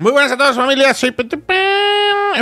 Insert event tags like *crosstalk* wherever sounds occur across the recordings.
Muy buenas a todas familias, soy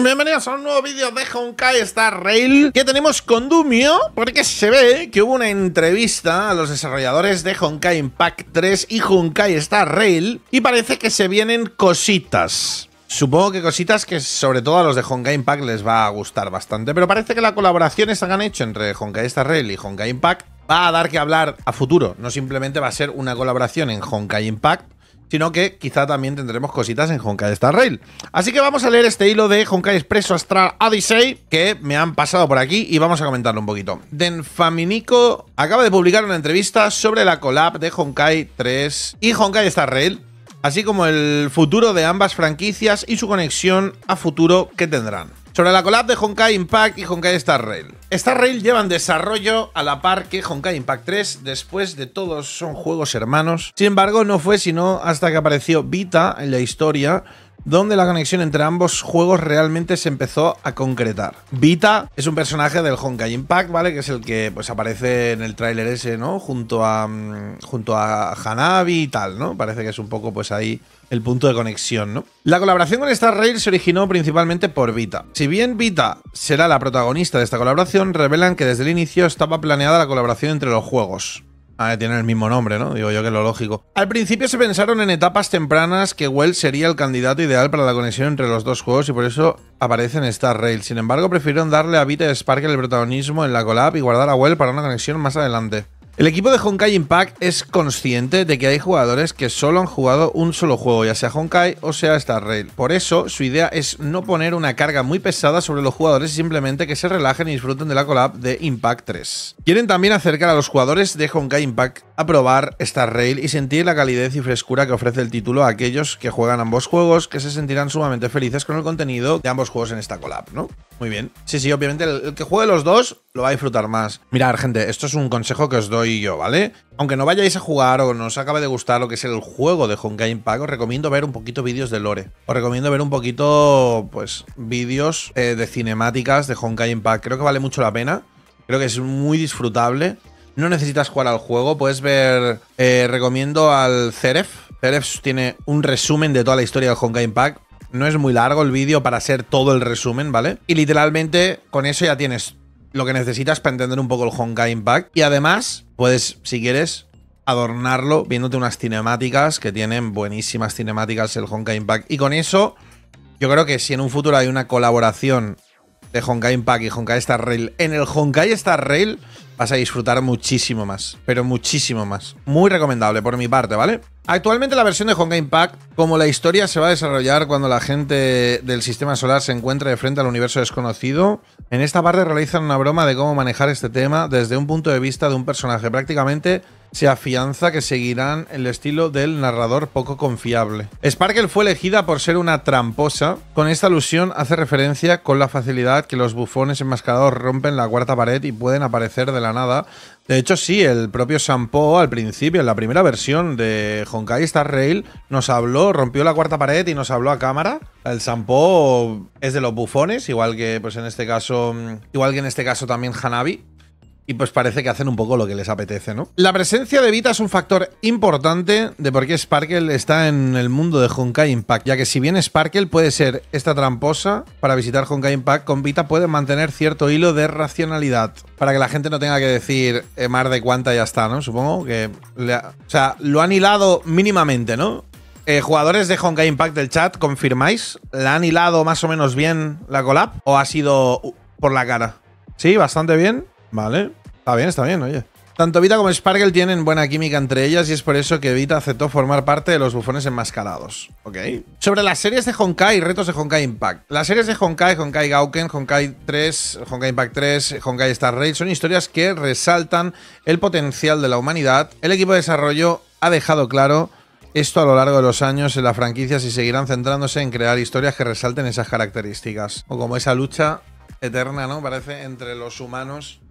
Bienvenidos a un nuevo vídeo de Honkai Star Rail que tenemos con Dumio porque se ve que hubo una entrevista a los desarrolladores de Honkai Impact 3 y Honkai Star Rail y parece que se vienen cositas. Supongo que cositas que sobre todo a los de Honkai Impact les va a gustar bastante, pero parece que la colaboración que han hecho entre Honkai Star Rail y Honkai Impact va a dar que hablar a futuro, no simplemente va a ser una colaboración en Honkai Impact sino que quizá también tendremos cositas en Honkai Star Rail. Así que vamos a leer este hilo de Honkai Expresso Astral Odyssey que me han pasado por aquí y vamos a comentarlo un poquito. Denfaminico acaba de publicar una entrevista sobre la collab de Honkai 3 y Honkai Star Rail así como el futuro de ambas franquicias y su conexión a futuro que tendrán. Sobre la collab de Honkai Impact y Honkai Star Rail. Star Rail lleva desarrollo a la par que Honkai Impact 3, después de todos son juegos hermanos. Sin embargo, no fue sino hasta que apareció Vita en la historia donde la conexión entre ambos juegos realmente se empezó a concretar. Vita es un personaje del Honkai Impact, ¿vale? Que es el que pues aparece en el tráiler ese, ¿no? Junto a mm, junto a Hanabi y tal, ¿no? Parece que es un poco pues ahí el punto de conexión, ¿no? La colaboración con Star Rail se originó principalmente por Vita. Si bien Vita será la protagonista de esta colaboración, revelan que desde el inicio estaba planeada la colaboración entre los juegos. Ah, eh, tiene el mismo nombre, ¿no? Digo yo que es lo lógico. Al principio se pensaron en etapas tempranas que Well sería el candidato ideal para la conexión entre los dos juegos y por eso aparece en Star Rail. Sin embargo, prefirieron darle a Vita y Spark el protagonismo en la collab y guardar a Well para una conexión más adelante. El equipo de Honkai Impact es consciente de que hay jugadores que solo han jugado un solo juego, ya sea Honkai o sea Star Rail. Por eso, su idea es no poner una carga muy pesada sobre los jugadores y simplemente que se relajen y disfruten de la collab de Impact 3. Quieren también acercar a los jugadores de Honkai Impact probar esta Rail y sentir la calidez y frescura que ofrece el título a aquellos que juegan ambos juegos, que se sentirán sumamente felices con el contenido de ambos juegos en esta collab, ¿no? Muy bien. Sí, sí, obviamente el, que juegue los dos lo va a disfrutar más. Mirad, gente, esto es un consejo que os doy yo, ¿vale? Aunque no vayáis a jugar o no os acabe de gustar lo que es el juego de Honkai Impact, os recomiendo ver un poquito vídeos de lore. Os recomiendo ver un poquito, pues, vídeos eh, de cinemáticas de Honkai Impact. Creo que vale mucho la pena. Creo que es muy disfrutable no necesitas jugar al juego, puedes ver, eh, recomiendo al Ceref. Ceref tiene un resumen de toda la historia del Honkai Impact. No es muy largo el vídeo para ser todo el resumen, ¿vale? Y literalmente con eso ya tienes lo que necesitas para entender un poco el Honkai Impact. Y además, puedes, si quieres, adornarlo viéndote unas cinemáticas que tienen buenísimas cinemáticas el Honkai Impact. Y con eso, yo creo que si en un futuro hay una colaboración de Honkai Impact y Honkai Star Rail. En el Honkai Star Rail vas a disfrutar muchísimo más, pero muchísimo más. Muy recomendable por mi parte, ¿vale? Actualmente la versión de Game Impact, como la historia se va a desarrollar cuando la gente del sistema solar se encuentra de frente al universo desconocido, en esta parte realizan una broma de cómo manejar este tema desde un punto de vista de un personaje. Prácticamente se afianza que seguirán el estilo del narrador poco confiable. Sparkle fue elegida por ser una tramposa. Con esta alusión hace referencia con la facilidad que los bufones enmascarados rompen la cuarta pared y pueden aparecer de la nada. De hecho, sí, el propio Sampo al principio, en la primera versión de Kai Star Rail nos habló, rompió la cuarta pared y nos habló a cámara. El Sampo es de los bufones, igual que pues en este caso, igual que en este caso también Hanabi. Y pues parece que hacen un poco lo que les apetece, ¿no? La presencia de Vita es un factor importante de por qué Sparkle está en el mundo de Honkai Impact, ya que si bien Sparkle puede ser esta tramposa para visitar Honkai Impact, con Vita puede mantener cierto hilo de racionalidad, para que la gente no tenga que decir eh, mar de cuánta ya está, ¿no? Supongo que... o sea, lo han hilado mínimamente, ¿no? Eh, jugadores de Honkai Impact del chat, ¿confirmáis? ¿La han hilado más o menos bien la collab? ¿O ha sido por la cara? Sí, bastante bien. Vale. Está bien, está bien, oye. Tanto Vita como Sparkle tienen buena química entre ellas y es por eso que Vita aceptó formar parte de los bufones enmascarados. ¿Ok? Sobre las series de Honkai y retos de Honkai Impact. Las series de Honkai, Honkai Gauken, Honkai 3, Honkai Impact 3, Honkai Star Raid, son historias que resaltan el potencial de la humanidad. El equipo de desarrollo ha dejado claro esto a lo largo de los años en las franquicias y seguirán centrándose en crear historias que resalten esas características. O como esa lucha eterna, ¿no? Parece entre los humanos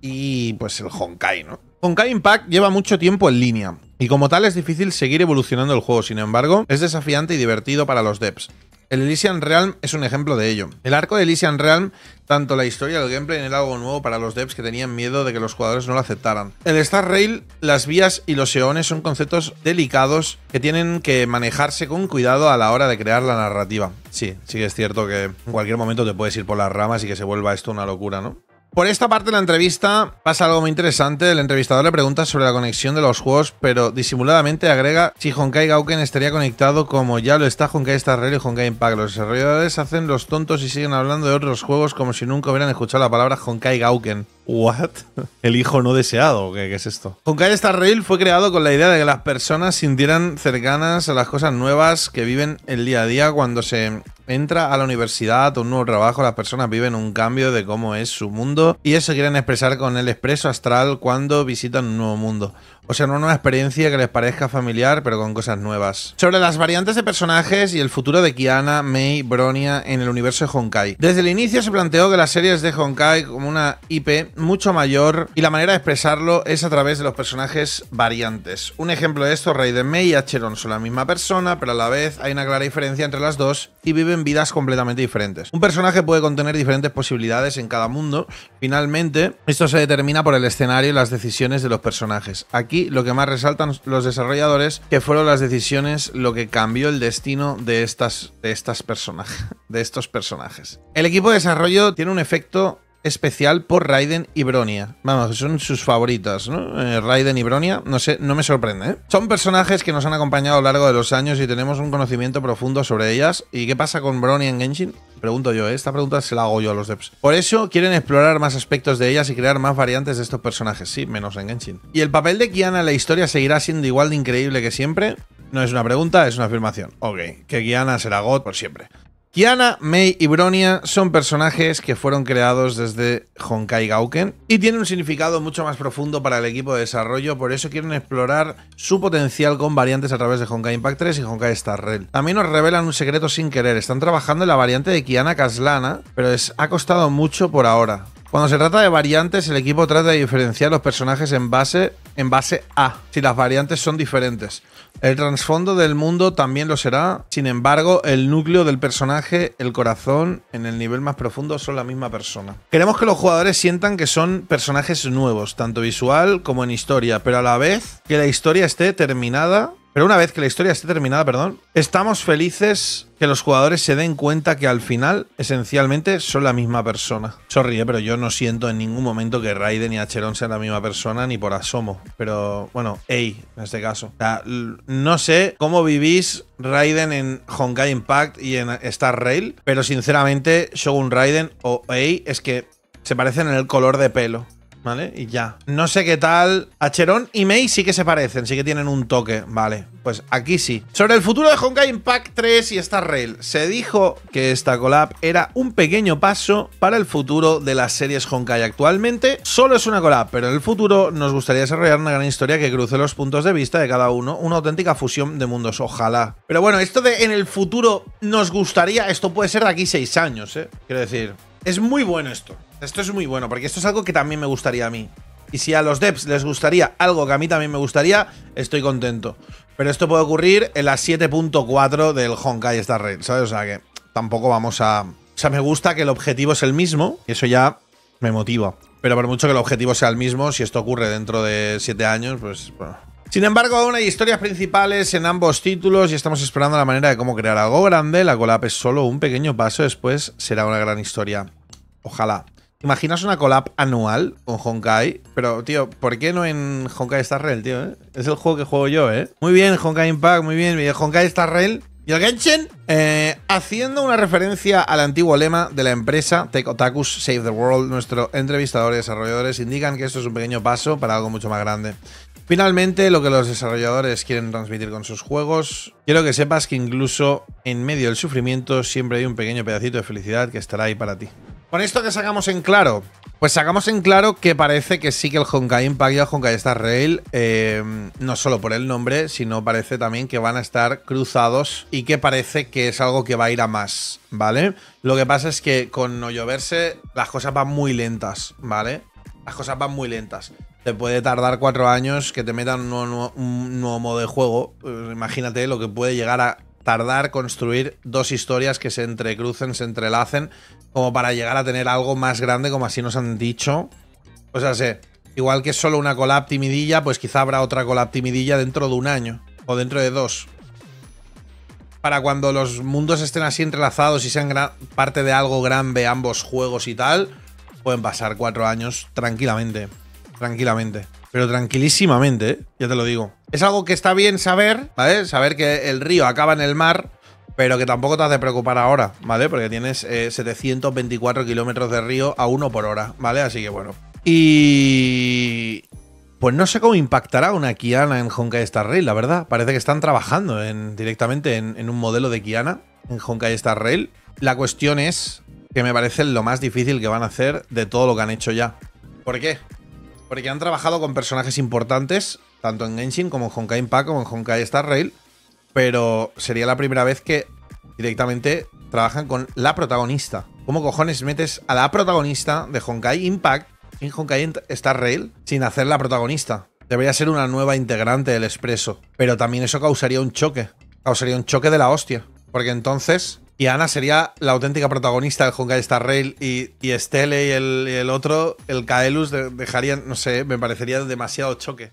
y pues el Honkai, ¿no? Honkai Impact lleva mucho tiempo en línea, y como tal es difícil seguir evolucionando el juego, sin embargo, es desafiante y divertido para los devs. El Elysian Realm es un ejemplo de ello. El arco de Elysian Realm, tanto la historia y el gameplay, era algo nuevo para los devs que tenían miedo de que los jugadores no lo aceptaran. El Star Rail, las vías y los eones son conceptos delicados que tienen que manejarse con cuidado a la hora de crear la narrativa. Sí, sí que es cierto que en cualquier momento te puedes ir por las ramas y que se vuelva esto una locura, ¿no? Por esta parte de la entrevista pasa algo muy interesante. El entrevistador le pregunta sobre la conexión de los juegos, pero disimuladamente agrega si Honkai Gauken estaría conectado como ya lo está Honkai Star Rail y Honkai Impact. Los desarrolladores hacen los tontos y siguen hablando de otros juegos como si nunca hubieran escuchado la palabra Honkai Gauken. ¿What? *laughs* El hijo no deseado, ¿qué, es esto? Honkai Star Rail fue creado con la idea de que las personas sintieran cercanas a las cosas nuevas que viven el día a día cuando se entra a la universidad o un nuevo trabajo, las personas viven un cambio de cómo es su mundo y eso quieren expresar con el expreso astral cuando visitan un nuevo mundo. O sea, una experiencia que les parezca familiar, pero con cosas nuevas. Sobre las variantes de personajes y el futuro de Kiana, Mei, Bronia en el universo de Honkai. Desde el inicio se planteó que las series de Honkai como una IP mucho mayor y la manera de expresarlo es a través de los personajes variantes. Un ejemplo de esto, Raiden Mei y Acheron son la misma persona, pero a la vez hay una clara diferencia entre las dos y viven vidas completamente diferentes. Un personaje puede contener diferentes posibilidades en cada mundo. Finalmente, esto se determina por el escenario y las decisiones de los personajes. Aquí lo que más resaltan los desarrolladores que fueron las decisiones lo que cambió el destino de estas, de estas personajes, de estos personajes. El equipo de desarrollo tiene un efecto especial por Raiden y Bronia. Vamos, son sus favoritas, ¿no? Eh, Raiden y Bronia, no sé, no me sorprende, ¿eh? Son personajes que nos han acompañado a lo largo de los años y tenemos un conocimiento profundo sobre ellas. ¿Y qué pasa con Bronia en Genshin? Pregunto yo, ¿eh? esta pregunta se la hago yo a los devs. Por eso quieren explorar más aspectos de ellas y crear más variantes de estos personajes, sí, menos en Genshin. ¿Y el papel de Kiana en la historia seguirá siendo igual de increíble que siempre? No es una pregunta, es una afirmación. Ok, que Kiana será God por siempre. Kiana, Mei y Bronia son personajes que fueron creados desde Honkai Gauken y tienen un significado mucho más profundo para el equipo de desarrollo, por eso quieren explorar su potencial con variantes a través de Honkai Impact 3 y Honkai Star Rail. También nos revelan un secreto sin querer, están trabajando en la variante de Kiana Kaslana, pero les ha costado mucho por ahora. Cuando se trata de variantes, el equipo trata de diferenciar los personajes en base, en base a si las variantes son diferentes. El trasfondo del mundo también lo será, sin embargo, el núcleo del personaje, el corazón, en el nivel más profundo son la misma persona. Queremos que los jugadores sientan que son personajes nuevos, tanto visual como en historia, pero a la vez que la historia esté terminada pero una vez que la historia esté terminada, perdón, estamos felices que los jugadores se den cuenta que al final, esencialmente, son la misma persona. Sorry, eh, pero yo no siento en ningún momento que Raiden y Acheron sean la misma persona, ni por asomo. Pero, bueno, hey, en este caso. O sea, no sé cómo vivís Raiden en Honkai Impact y en Star Rail, pero sinceramente, Shogun Raiden o Ei es que se parecen en el color de pelo. ¿vale? Y ya. No sé qué tal. acherón y Mei sí que se parecen, sí que tienen un toque, vale. Pues aquí sí. Sobre el futuro de Honkai Impact 3 y Star Rail, se dijo que esta collab era un pequeño paso para el futuro de las series Honkai actualmente. Solo es una collab, pero en el futuro nos gustaría desarrollar una gran historia que cruce los puntos de vista de cada uno, una auténtica fusión de mundos, ojalá. Pero bueno, esto de en el futuro nos gustaría, esto puede ser de aquí seis años, ¿eh? Quiero decir, es muy bueno esto. Esto es muy bueno, porque esto es algo que también me gustaría a mí. Y si a los devs les gustaría algo que a mí también me gustaría, estoy contento. Pero esto puede ocurrir en la 7.4 del Honkai Star Rail, ¿sabes? O sea que tampoco vamos a... O sea, me gusta que el objetivo es el mismo, y eso ya me motiva. Pero por mucho que el objetivo sea el mismo, si esto ocurre dentro de 7 años, pues... Sin embargo, aún hay historias principales en ambos títulos y estamos esperando la manera de cómo crear algo grande. La colap es solo un pequeño paso, después será una gran historia. Ojalá. Imaginas una collab anual con Honkai, pero tío, ¿por qué no en Honkai Star Rail, tío? Eh? Es el juego que juego yo, ¿eh? Muy bien, Honkai Impact, muy bien, Honkai Star Rail. Y el Genshin, eh, haciendo una referencia al antiguo lema de la empresa Tech Otakus Save the World, nuestro entrevistadores y desarrolladores indican que esto es un pequeño paso para algo mucho más grande. Finalmente, lo que los desarrolladores quieren transmitir con sus juegos, quiero que sepas que incluso en medio del sufrimiento siempre hay un pequeño pedacito de felicidad que estará ahí para ti. Con esto que sacamos en claro, pues sacamos en claro que parece que sí que el Honkai Impact y el Honkai Star Rail, eh, no solo por el nombre, sino parece también que van a estar cruzados y que parece que es algo que va a ir a más, ¿vale? Lo que pasa es que con no lloverse las cosas van muy lentas, ¿vale? Las cosas van muy lentas. Te puede tardar cuatro años que te metan un nuevo modo de juego. Eh, imagínate lo que puede llegar a tardar construir dos historias que se entrecrucen, se entrelacen, como para llegar a tener algo más grande, como así nos han dicho. O sea, sé, igual que es solo una collab timidilla, pues quizá habrá otra collab timidilla dentro de un año o dentro de dos. Para cuando los mundos estén así entrelazados y sean parte de algo grande ambos juegos y tal, pueden pasar cuatro años tranquilamente. Tranquilamente pero tranquilísimamente, ¿eh? ya te lo digo. Es algo que está bien saber, ¿vale? Saber que el río acaba en el mar, pero que tampoco te hace preocupar ahora, ¿vale? Porque tienes 724 eh, kilómetros de río a uno por hora, ¿vale? Así que bueno. Y... Pues no sé cómo impactará una Kiana en Honkai Star Rail, la verdad. Parece que están trabajando directamente en, un modelo de Kiana en Honkai Star Rail. La cuestión es que me parece lo más difícil que van a hacer de todo lo que han hecho ya. ¿Por qué? Porque han trabajado con personajes importantes, tanto en Genshin como en Honkai Impact como en Honkai Star Rail, pero sería la primera vez que directamente trabajan con la protagonista. ¿Cómo cojones metes a la protagonista de Honkai Impact en Honkai Star Rail sin hacer la protagonista? Debería ser una nueva integrante del expreso, pero también eso causaría un choque. Causaría un choque de la hostia. Porque entonces y Ana sería la auténtica protagonista del Honkai Star Rail y, y y el, otro, el Kaelus, dejarían, no sé, me parecería demasiado choque.